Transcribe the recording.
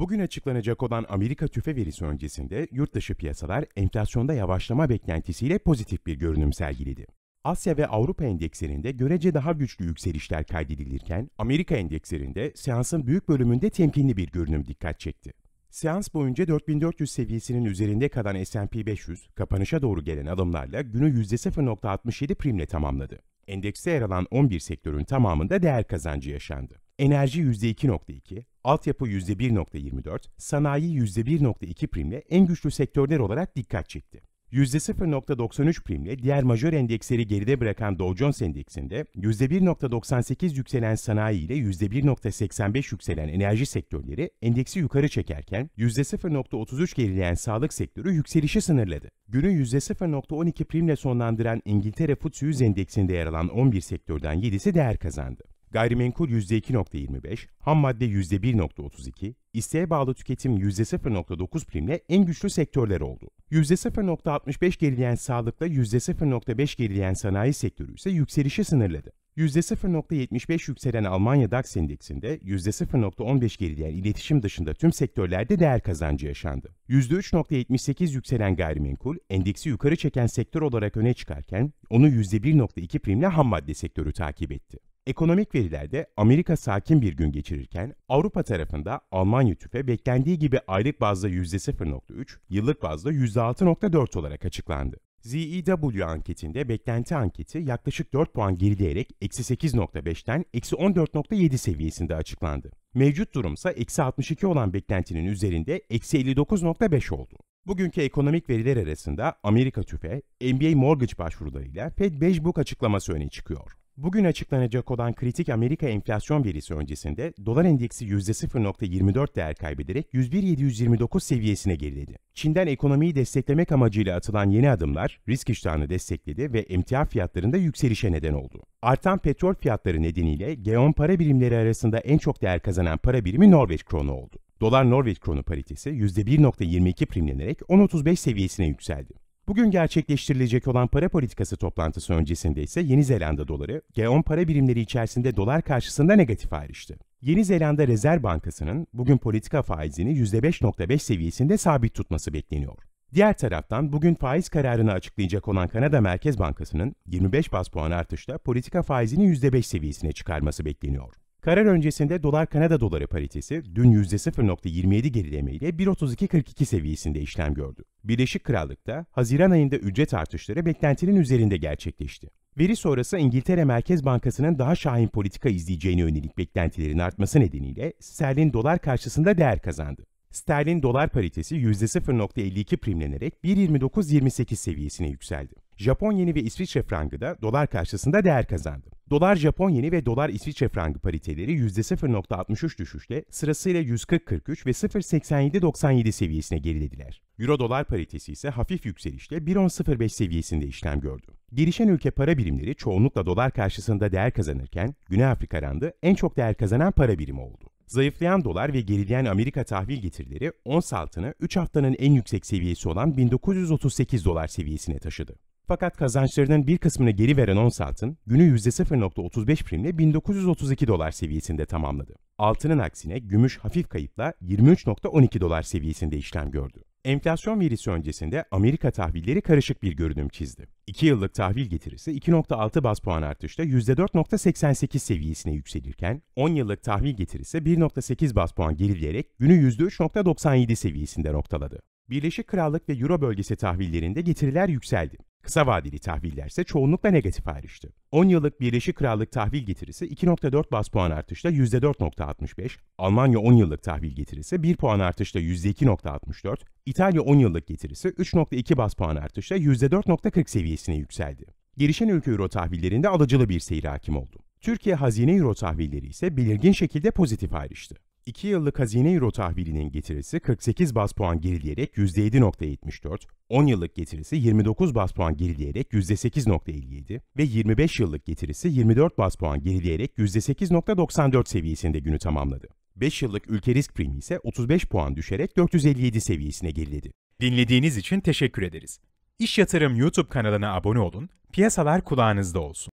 Bugün açıklanacak olan Amerika tüfe verisi öncesinde yurt dışı piyasalar enflasyonda yavaşlama beklentisiyle pozitif bir görünüm sergiledi. Asya ve Avrupa endekslerinde görece daha güçlü yükselişler kaydedilirken Amerika endekslerinde seansın büyük bölümünde temkinli bir görünüm dikkat çekti. Seans boyunca 4400 seviyesinin üzerinde kalan S&P 500, kapanışa doğru gelen alımlarla günü %0.67 primle tamamladı. Endekste yer alan 11 sektörün tamamında değer kazancı yaşandı. Enerji %2.2, Altyapı %1.24, sanayi %1.2 primle en güçlü sektörler olarak dikkat çekti. %0.93 primle diğer majör endeksleri geride bırakan Dow Jones Endeksinde %1.98 yükselen sanayi ile %1.85 yükselen enerji sektörleri endeksi yukarı çekerken %0.33 gerileyen sağlık sektörü yükselişi sınırladı. Günü %0.12 primle sonlandıran İngiltere FTSE 100 endeksinde yer alan 11 sektörden 7'si değer kazandı gayrimenkul %2.25, ham madde %1.32, isteğe bağlı tüketim %0.9 primle en güçlü sektörler oldu. %0.65 gerileyen sağlıkla %0.5 gerileyen sanayi sektörü ise yükselişi sınırladı. %0.75 yükselen Almanya DAX endeksinde %0.15 gerileyen iletişim dışında tüm sektörlerde değer kazancı yaşandı. %3.78 yükselen gayrimenkul endeksi yukarı çeken sektör olarak öne çıkarken onu %1.2 primle ham madde sektörü takip etti. Ekonomik verilerde Amerika sakin bir gün geçirirken Avrupa tarafında Almanya tüfe beklendiği gibi aylık bazda %0.3, yıllık bazda %6.4 olarak açıklandı. ZEW anketinde beklenti anketi yaklaşık 4 puan gerileyerek eksi 8.5'ten eksi 14.7 seviyesinde açıklandı. Mevcut durumsa eksi 62 olan beklentinin üzerinde eksi 59.5 oldu. Bugünkü ekonomik veriler arasında Amerika tüfe, MBA mortgage başvurularıyla Fed 5 book açıklaması öne çıkıyor. Bugün açıklanacak olan kritik Amerika enflasyon verisi öncesinde dolar endeksi %0.24 değer kaybederek 101.729 seviyesine geriledi. Çin'den ekonomiyi desteklemek amacıyla atılan yeni adımlar risk iştahını destekledi ve emtia fiyatlarında yükselişe neden oldu. Artan petrol fiyatları nedeniyle G10 para birimleri arasında en çok değer kazanan para birimi Norveç kronu oldu. Dolar Norveç kronu paritesi %1.22 primlenerek 10.35 seviyesine yükseldi. Bugün gerçekleştirilecek olan para politikası toplantısı öncesinde ise Yeni Zelanda doları G10 para birimleri içerisinde dolar karşısında negatif ayrıştı. Yeni Zelanda Rezerv Bankası'nın bugün politika faizini %5.5 seviyesinde sabit tutması bekleniyor. Diğer taraftan bugün faiz kararını açıklayacak olan Kanada Merkez Bankası'nın 25 bas puan artışla politika faizini %5 seviyesine çıkarması bekleniyor. Karar öncesinde dolar-Kanada doları paritesi dün %0.27 gerileme ile 1.32.42 seviyesinde işlem gördü. Birleşik Krallık'ta Haziran ayında ücret artışları beklentinin üzerinde gerçekleşti. Veri sonrası İngiltere Merkez Bankası'nın daha şahin politika izleyeceğine yönelik beklentilerin artması nedeniyle sterlin dolar karşısında değer kazandı. Sterlin dolar paritesi %0.52 primlenerek 1.29.28 seviyesine yükseldi. Japon yeni ve İsviçre frangı da dolar karşısında değer kazandı. Dolar Japon yeni ve dolar İsviçre frangı pariteleri %0.63 düşüşle sırasıyla 140.43 ve 0.87.97 seviyesine gerilediler. Euro dolar paritesi ise hafif yükselişle 1.10.05 seviyesinde işlem gördü. Gelişen ülke para birimleri çoğunlukla dolar karşısında değer kazanırken Güney Afrika randı en çok değer kazanan para birimi oldu. Zayıflayan dolar ve gerileyen Amerika tahvil getirileri ons altını 3 haftanın en yüksek seviyesi olan 1938 dolar seviyesine taşıdı. Fakat kazançlarının bir kısmını geri veren Onsat'ın günü %0.35 primle 1932 dolar seviyesinde tamamladı. Altının aksine gümüş hafif kayıpla 23.12 dolar seviyesinde işlem gördü. Enflasyon verisi öncesinde Amerika tahvilleri karışık bir görünüm çizdi. 2 yıllık tahvil getirisi 2.6 bas puan artışla %4.88 seviyesine yükselirken, 10 yıllık tahvil getirisi 1.8 bas puan gerileyerek günü %3.97 seviyesinde noktaladı. Birleşik Krallık ve Euro bölgesi tahvillerinde getiriler yükseldi. Kısa vadeli tahviller ise çoğunlukla negatif ayrıştı. 10 yıllık Birleşik Krallık tahvil getirisi 2.4 bas puan artışla %4.65, Almanya 10 yıllık tahvil getirisi 1 puan artışla %2.64, İtalya 10 yıllık getirisi 3.2 bas puan artışla %4.40 seviyesine yükseldi. Gelişen ülke euro tahvillerinde alıcılı bir seyir hakim oldu. Türkiye hazine euro tahvilleri ise belirgin şekilde pozitif ayrıştı. 2 yıllık hazine euro tahvilinin getirisi 48 bas puan gerileyerek %7.74, 10 yıllık getirisi 29 bas puan gerileyerek %8.57 ve 25 yıllık getirisi 24 bas puan gerileyerek %8.94 seviyesinde günü tamamladı. 5 yıllık ülke risk primi ise 35 puan düşerek 457 seviyesine geriledi. Dinlediğiniz için teşekkür ederiz. İş Yatırım YouTube kanalına abone olun, piyasalar kulağınızda olsun.